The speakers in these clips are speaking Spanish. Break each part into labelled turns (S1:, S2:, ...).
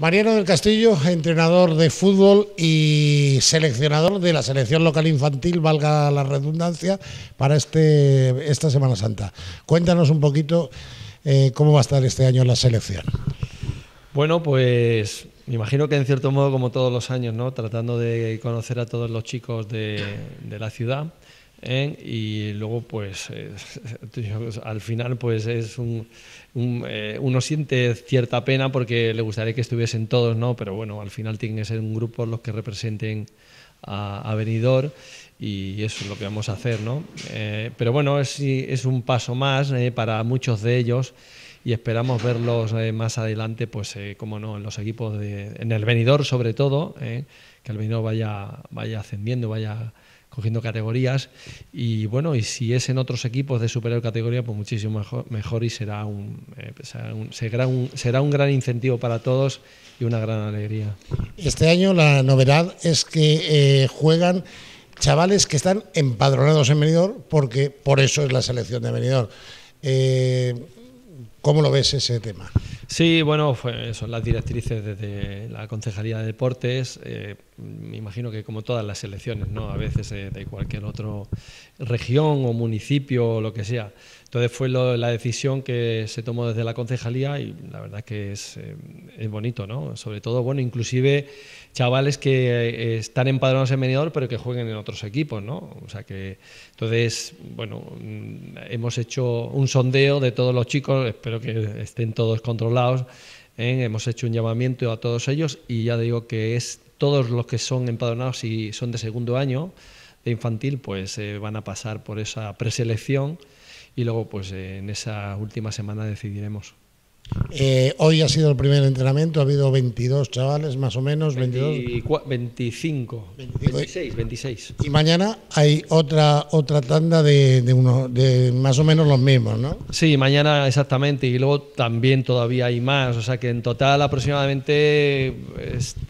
S1: Mariano del Castillo, entrenador de fútbol y seleccionador de la selección local infantil, valga la redundancia, para este, esta Semana Santa. Cuéntanos un poquito eh, cómo va a estar este año la selección.
S2: Bueno, pues me imagino que en cierto modo, como todos los años, ¿no? tratando de conocer a todos los chicos de la ciudad, ¿eh? y luego pues, eh, pues al final pues es un, eh, uno siente cierta pena porque le gustaría que estuviesen todos, ¿no? Pero bueno, al final tienen que ser un grupo los que representen a, a y eso es lo que vamos a hacer, ¿no? pero bueno, es, es un paso más para muchos de ellos y esperamos verlos eh, más adelante, pues eh, como no, en los equipos de, en el venidor sobre todo, eh, que el venidor vaya, vaya ascendiendo, vaya cogiendo categorías y bueno y si es en otros equipos de superior categoría pues muchísimo mejor, y pues, será un, será un, será un gran incentivo para todos y una gran alegría
S1: este año la novedad es que juegan chavales que están empadronados en Benidorm porque
S2: por eso es la selección
S1: de Benidorm eh, ¿Cómo lo ves ese
S2: tema? Sí, bueno, son las directrices desde la Concejalía de Deportes. Eh, me imagino que como todas las elecciones, ¿no? A veces eh, de cualquier otra región o municipio o lo que sea. Entonces fue la decisión que se tomó desde la Concejalía y la verdad que es, eh, bonito, ¿no? Sobre todo, bueno, inclusive chavales que están empadronados en Mediador pero que jueguen en otros equipos, ¿no? O sea que, entonces, bueno, mm, hemos hecho un sondeo de todos los chicos, espero que estén todos controlados. ¿eh? Hemos hecho un llamamiento a todos ellos y ya digo que es todos los que son empadronados y son de segundo año de infantil, pues eh, van a pasar por esa preselección y luego pues en esa última semana decidiremos.
S1: Eh, hoy ha sido el primer entrenamiento, ha habido 22 chavales más o menos, 22.
S2: 25, 26, 26. Y mañana
S1: hay otra otra tanda de, de más o menos los mismos, ¿no?
S2: Sí, mañana exactamente, y luego también todavía hay más, o sea que en total aproximadamente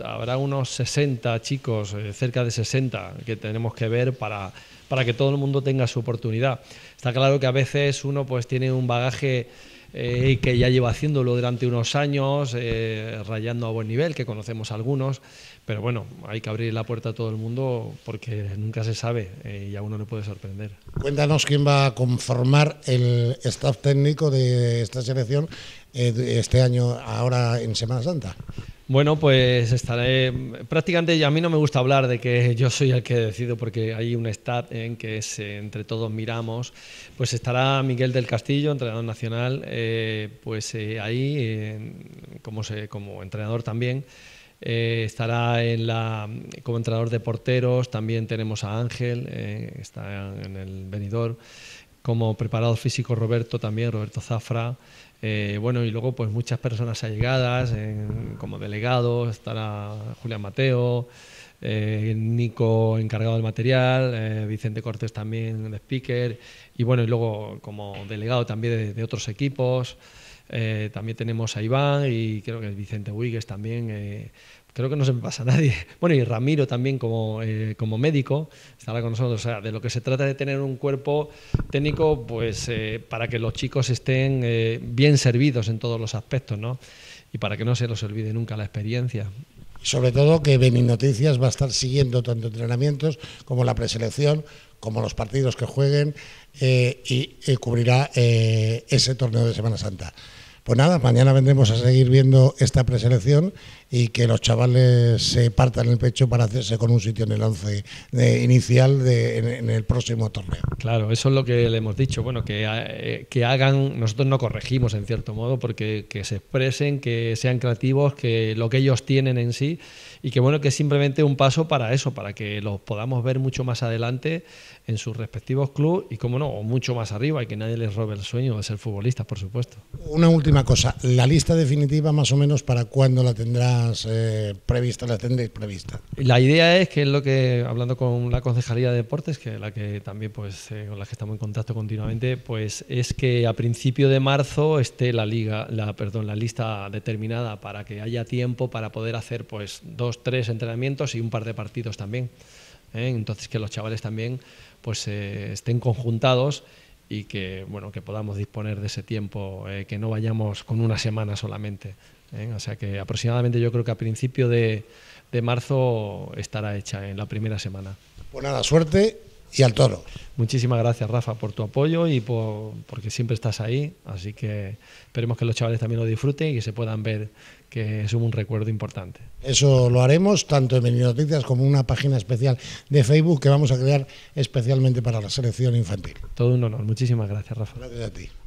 S2: habrá unos 60 chicos, eh, cerca de 60 que tenemos que ver para, para que todo el mundo tenga su oportunidad. Está claro que a veces uno pues tiene un bagaje eh, que ya lleva haciéndolo durante unos años, eh, rayando a buen nivel, que conocemos algunos, pero bueno, hay que abrir la puerta a todo el mundo porque nunca se sabe eh, y a uno le puede sorprender.
S1: Cuéntanos quién va a conformar el staff técnico de esta selección eh, este año, ahora en Semana Santa.
S2: Bueno, pues estaré. Prácticamente a mí no me gusta hablar de que yo soy el que decido, porque hay un stat en que es eh, entre todos miramos. Pues estará Miguel del Castillo, entrenador nacional, eh, pues eh, ahí, como, como entrenador también. estará en la, como entrenador de porteros, también tenemos a Ángel, está en el venidor, como preparado físico Roberto también, Roberto Zafra, eh, bueno, y luego pues muchas personas allegadas, como delegados, estará Julián Mateo, eh, Nico encargado del material, eh, Vicente Cortés también de speaker, y bueno, y luego como delegado también de otros equipos. Eh, también tenemos a Iván y creo que Vicente Huigues también. Eh, creo que no se me pasa nadie. Bueno, y Ramiro también como, eh, como médico estará con nosotros. O sea, de lo que se trata de tener un cuerpo técnico, pues eh, para que los chicos estén eh, bien servidos en todos los aspectos, ¿no? Y para que no se los olvide nunca la experiencia.
S1: sobre todo que Benin Noticias va a estar siguiendo tanto entrenamientos como la preselección, como los partidos que jueguen y, cubrirá ese torneo de Semana Santa. Pues nada, mañana vendremos a seguir viendo esta preselección y que los chavales se partan el pecho para hacerse con un sitio en el 11 eh, inicial de, en, el próximo torneo.
S2: Claro, eso es lo que le hemos dicho. Bueno, que, eh, que hagan, nosotros no corregimos en cierto modo, porque que se expresen, que sean creativos, que lo que ellos tienen en sí y que bueno, que es simplemente un paso para eso, para que los podamos ver mucho más adelante en sus respectivos clubes y, como no, o mucho más arriba y que nadie les robe el sueño de ser futbolistas, por supuesto.
S1: Una última cosa, la lista definitiva más o menos para cuándo la tendrá eh, prevista eh, tendréis prevista.
S2: La idea es que es lo que, hablando con la Concejalía de Deportes, que la que también, pues, eh, con la que estamos en contacto continuamente, pues es que a principio de marzo esté la liga, la, perdón, la lista determinada para que haya tiempo para poder hacer pues dos, tres entrenamientos y un par de partidos también. ¿eh? Entonces que los chavales también pues estén conjuntados y que bueno que podamos disponer de ese tiempo, que no vayamos con una semana solamente. ¿eh? O sea que aproximadamente yo creo que a principio de, de marzo estará hecha en la primera semana. Buena pues nada, suerte y al toro. Muchísimas gracias, Rafa, por tu apoyo y por, porque siempre estás ahí. Así que esperemos que los chavales también lo disfruten y que se puedan ver que es un recuerdo importante.
S1: Eso lo haremos tanto en Noticias como una página especial de Facebook que vamos a crear especialmente para la selección infantil. Todo un honor. Muchísimas gracias, Rafa. Gracias a ti.